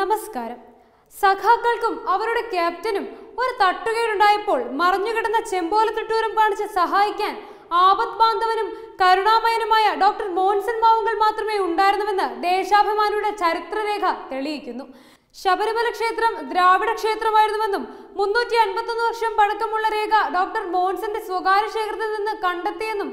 നമസ്കാരം സഖാക്കൾക്കും അവരുടെ ക്യാപ്റ്റനും ഒരു തട്ടുകേടുണ്ടായപ്പോൾ മറഞ്ഞുകിടന്ന ചെമ്പോലത്തിട്ടൂരും കാണിച്ച് സഹായിക്കാൻ ആപത് ബാന്ധവനും കരുണാമയനുമായ ഡോക്ടർ മോൻസൻ മാവുങ്കൽ മാത്രമേ ഉണ്ടായിരുന്നുവെന്ന് ദേശാഭിമാനിയുടെ ചരിത്രരേഖ തെളിയിക്കുന്നു ശബരിമല ക്ഷേത്രം ദ്രാവിഡ ക്ഷേത്രമായിരുന്നുവെന്നും മുന്നൂറ്റി അൻപത്തൊന്ന് വർഷം പഴക്കമുള്ള രേഖ ഡോക്ടർ മോൻസന്റെ സ്വകാര്യ ശേഖരത്തിൽ നിന്ന് കണ്ടെത്തിയെന്നും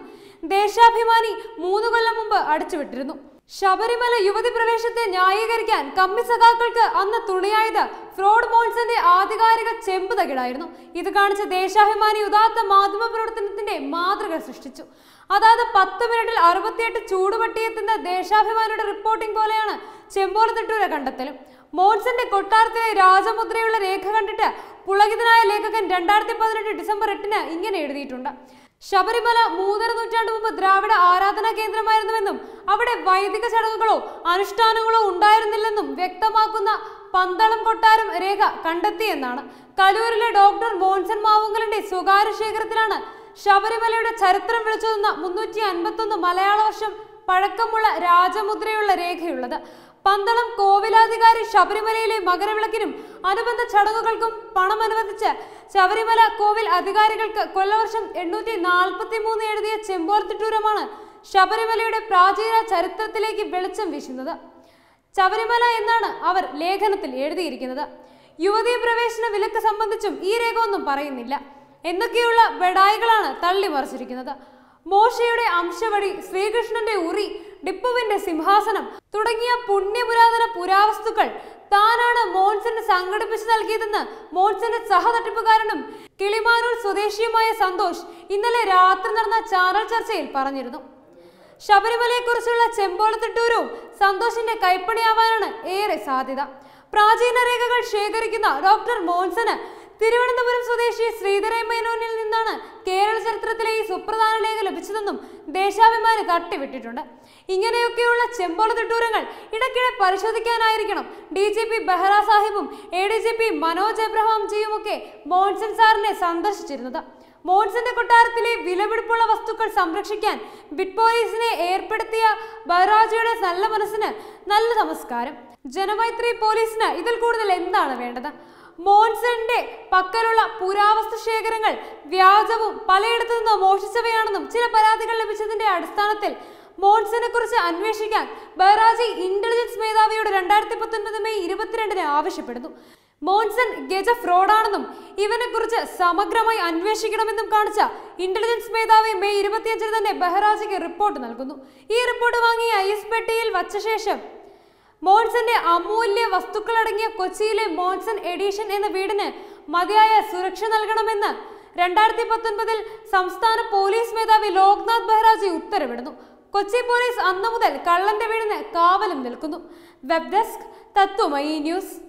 ദേശാഭിമാനി മൂന്ന് കൊല്ലം മുമ്പ് അടച്ചുവിട്ടിരുന്നു ശബരിമല യുവതി പ്രവേശത്തെ ന്യായീകരിക്കാൻ കമ്മി സഖാക്കൾക്ക് അന്ന് തുണിയായത് ഫ്രോഡ് മോൾസന്റെ ആധികാരിക ചെമ്പ് തകിടായിരുന്നു ഇത് കാണിച്ച ദേശാഭിമാനി ഉദാത്ത മാധ്യമ പ്രവർത്തനത്തിന്റെ മാതൃക സൃഷ്ടിച്ചു അതായത് പത്ത് മിനിറ്റിൽ അറുപത്തിയെട്ട് ചൂടുപട്ടിയെത്തുന്ന ദേശാഭിമാനിയുടെ റിപ്പോർട്ടിംഗ് പോലെയാണ് ചെമ്പോലത്തിട്ടൂരെ കണ്ടെത്തലും മോൺസന്റെ കൊട്ടാരത്തിലെ രാജമുദ്രയുള്ള രേഖ കണ്ടിട്ട് പുളകിതനായ ലേഖകൻ രണ്ടായിരത്തി പതിനെട്ട് ഡിസംബർ എട്ടിന് ഇങ്ങനെ എഴുതിയിട്ടുണ്ട് ശബരിമല മൂന്നര നൂറ്റാണ്ട് മുമ്പ് ദ്രാവിഡ ആരാധനാ കേന്ദ്രമായിരുന്നുവെന്നും അവിടെ വൈദിക ചടങ്ങുകളോ അനുഷ്ഠാനങ്ങളോ ഉണ്ടായിരുന്നില്ലെന്നും വ്യക്തമാക്കുന്ന പന്തളം കൊട്ടാരം രേഖ കണ്ടെത്തിയെന്നാണ് കലൂരിലെ ഡോക്ടർ മോൻസൺ മാവുങ്കലിന്റെ സ്വകാര്യ ശേഖരത്തിലാണ് ശബരിമലയുടെ ചരിത്രം വിളിച്ചതെന്ന മുന്നൂറ്റി ഒന്ന് മലയാള വർഷം പഴക്കമുള്ള രാജമുദ്രയുള്ള രേഖയുള്ളത് പന്തളം കോവിലാധികാരി ശബരിമലയിലെ മകരവിളക്കിനും അനുബന്ധ ചടങ്ങുകൾക്കും പണം അനുവദിച്ച് ശബരിമല കോവിൽ അധികാരികൾക്ക് കൊല്ലവർഷം എണ്ണൂറ്റി നാൽപ്പത്തി മൂന്ന് എഴുതിയ ചെമ്പോർത്തിട്ടൂരമാണ് ശബരിമലയുടെ പ്രാചീന ചരിത്രത്തിലേക്ക് വെളിച്ചം വീശുന്നത് ശബരിമല എന്നാണ് അവർ ലേഖനത്തിൽ എഴുതിയിരിക്കുന്നത് യുവതീ പ്രവേശന വിലക്ക് സംബന്ധിച്ചും ഈ രേഖ ഒന്നും പറയുന്നില്ല എന്നൊക്കെയുള്ള വെടായികളാണ് മറിച്ചിരിക്കുന്നത് മോശയുടെ അംശവടി ശ്രീകൃഷ്ണന്റെ ഉറി ഡിപ്പുവിന്റെ സിംഹാസനം തുടങ്ങിയ പുണ്യപുരാതന പുരാവസ്തുക്കൾ താനാണ് മോൻസന് സംഘടിപ്പിച്ചു നൽകിയതെന്ന് മോൻസന്റെ സഹതട്ടിപ്പുകാരനും കിളിമാനൂർ സ്വദേശിയുമായ സന്തോഷ് ഇന്നലെ രാത്രി നടന്ന ചാനൽ ചർച്ചയിൽ പറഞ്ഞിരുന്നു ശബരിമലയെക്കുറിച്ചുള്ള ചെമ്പോളത്തിട്ടൂരും സന്തോഷിന്റെ കൈപ്പണിയാവാനാണ് ഏറെ സാധ്യത പ്രാചീന രേഖകൾ ശേഖരിക്കുന്ന ഡോക്ടർ മോൻസന് തിരുവനന്തപുരം സ്വദേശി ശ്രീധരമേനോനിൽ നിന്നാണ് കേരള ചരിത്രത്തിലെ ഈ സുപ്രധാന രേഖ ലഭിച്ചതെന്നും ദേശാഭിമാനി തട്ടിവിട്ടിട്ടുണ്ട് ഇങ്ങനെയൊക്കെയുള്ള ചെമ്പോളത്തിട്ടൂരങ്ങൾ ഇടയ്ക്കിടെ പരിശോധിക്കാനായിരിക്കണം ഡി ജി പി ബെഹ്റ സാഹിബും A D G P Manoj Abraham ജിയുമൊക്കെ മോൺസൺ സാറിനെ സന്ദർശിച്ചിരുന്നത് മോൺസിന്റെ കൊട്ടാരത്തിലെ വിലപിടിപ്പുള്ള വസ്തുക്കൾ സംരക്ഷിക്കാൻ ബിറ്റ് പോലീസിനെ ഏർപ്പെടുത്തിയ ബൈറാജയുടെ നല്ല മനസ്സിന് നല്ല നമസ്കാരം ജനമൈത്രി പോലീസിന് ഇതിൽ കൂടുതൽ എന്താണ് വേണ്ടത് മോൺസന്റെ പക്കലുള്ള പുരാവസ്തു ശേഖരങ്ങൾ വ്യാജവും പലയിടത്തു നിന്നും മോഷിച്ചവയാണെന്നും ചില പരാതികൾ ലഭിച്ചതിന്റെ അടിസ്ഥാനത്തിൽ മോൺസനെ കുറിച്ച് അന്വേഷിക്കാൻ ബൈറാജി ഇന്റലിജൻസ് മേധാവിയോട് രണ്ടായിരത്തി പത്തൊൻപത് മെയ് ഇരുപത്തിരണ്ടിന് ആവശ്യപ്പെടുന്നു മോൺസൺ ഗജ ഫ്രോഡാണെന്നും ഇവനെക്കുറിച്ച് സമഗ്രമായി അന്വേഷിക്കണമെന്നും കാണിച്ച ഇന്റലിജൻസ് മേധാവി മെയ് ഇരുപത്തിയഞ്ചിന് തന്നെ ബഹ്റാജിക്ക് റിപ്പോർട്ട് നൽകുന്നു ഈ റിപ്പോർട്ട് വാങ്ങി എസ് പെട്ടിയിൽ വച്ച ശേഷം മോൺസന്റെ അമൂല്യ വസ്തുക്കളടങ്ങിയ കൊച്ചിയിലെ മോൺസൺ എഡീഷൻ എന്ന വീടിന് മതിയായ സുരക്ഷ നൽകണമെന്ന് രണ്ടായിരത്തി പത്തൊൻപതിൽ സംസ്ഥാന പോലീസ് മേധാവി ലോക്നാഥ് ബെഹ്റാജി ഉത്തരവിടുന്നു കൊച്ചി പോലീസ് അന്നു മുതൽ കള്ളന്റെ വീടിന് കാവലും നിൽക്കുന്നു വെബ് ഡെസ്ക് തത്വമയി ന്യൂസ്